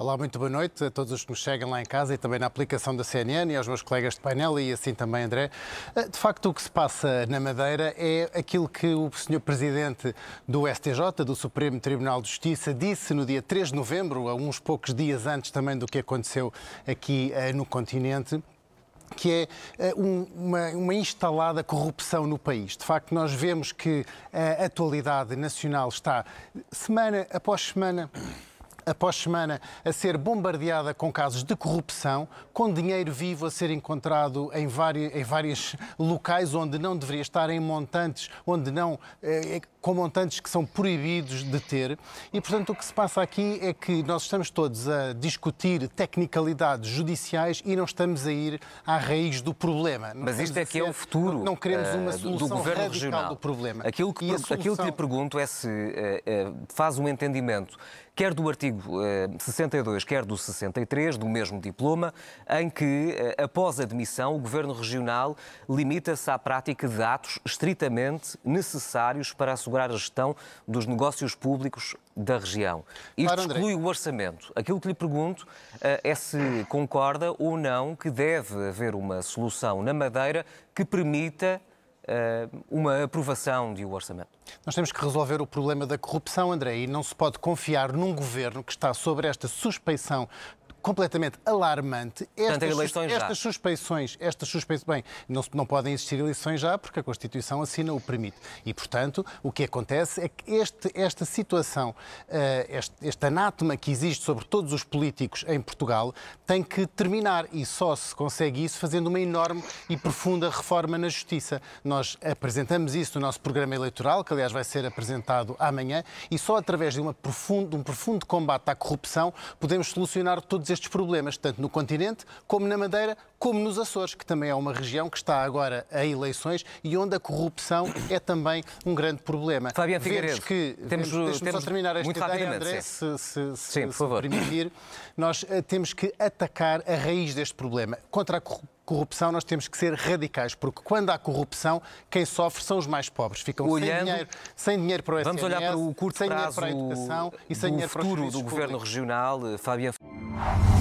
Olá, muito boa noite a todos os que nos chegam lá em casa e também na aplicação da CNN e aos meus colegas de painel e assim também, André. Eh, de facto, o que se passa na Madeira é aquilo que o Sr. Presidente do STJ, do Supremo Tribunal de Justiça, disse no dia 3 de novembro, a uns poucos dias antes também do que aconteceu aqui eh, no continente que é eh, uma, uma, instalada corrupção no país. De facto, nós vemos que a atualidade nacional está, semana após semana, após semana a ser bombardeada com casos de corrupção, com dinheiro vivo a ser encontrado em vários, em vários locais onde não deveria estar, em montantes onde não. Eh, com montantes que são proibidos de ter. E, portanto, o que se passa aqui é que nós estamos todos a discutir tecnicalidades judiciais e não estamos a ir à raiz do problema. Não Mas isto é que é o futuro não, não queremos uma eh, solução do governo regional do problema. Aquilo que, solução... aquilo que lhe pergunto é se eh, eh, faz um entendimento quer do artigo 62, quer do 63, do mesmo diploma, em que, após a admissão, o Governo Regional limita-se à prática de atos estritamente necessários para a sua assegurar a gestão dos negócios públicos da região. Isto claro, exclui o orçamento. Aquilo que lhe pergunto eh, é se concorda ou não que deve haver uma solução na Madeira que permita eh, uma aprovação de um orçamento. Nós temos que resolver o problema da corrupção, André, e não se pode confiar num governo que está sobre esta suspeição completamente alarmante. Estas, eleições estas já. suspeições, estas suspeições, bem, não, não podem existir eleições já porque a Constituição assina o permite. E, portanto, o que acontece é que este, esta situação, eh, este, este anátema que existe sobre todos os políticos em Portugal tem que terminar e só se consegue isso fazendo uma enorme e profunda reforma na justiça. Nós apresentamos isso no nosso programa eleitoral, que aliás vai ser apresentado amanhã, e só através de, uma profundo, um profundo combate à corrupção podemos solucionar todos todos estes problemas, tanto no continente, como na Madeira, como nos Açores, que também é uma região que está agora a eleições e onde a corrupção é também um grande problema. Fabiano Figueiredo, que, temos, temos só terminar esta muito ideia, André, se, se, se, sim, se permitir. Nós eh, temos que atacar a raiz deste problema. Contra a corrupção, corrupção, nós temos que ser radicais, porque quando há corrupção, quem sofre são os mais pobres. Ficam Olhando, sem dinheiro, sem dinheiro para o SNS, vamos olhar para o curto sem prazo dinheiro para a educação e sem dinheiro futuro para futuro do Governo Regional, eh, Fabiano you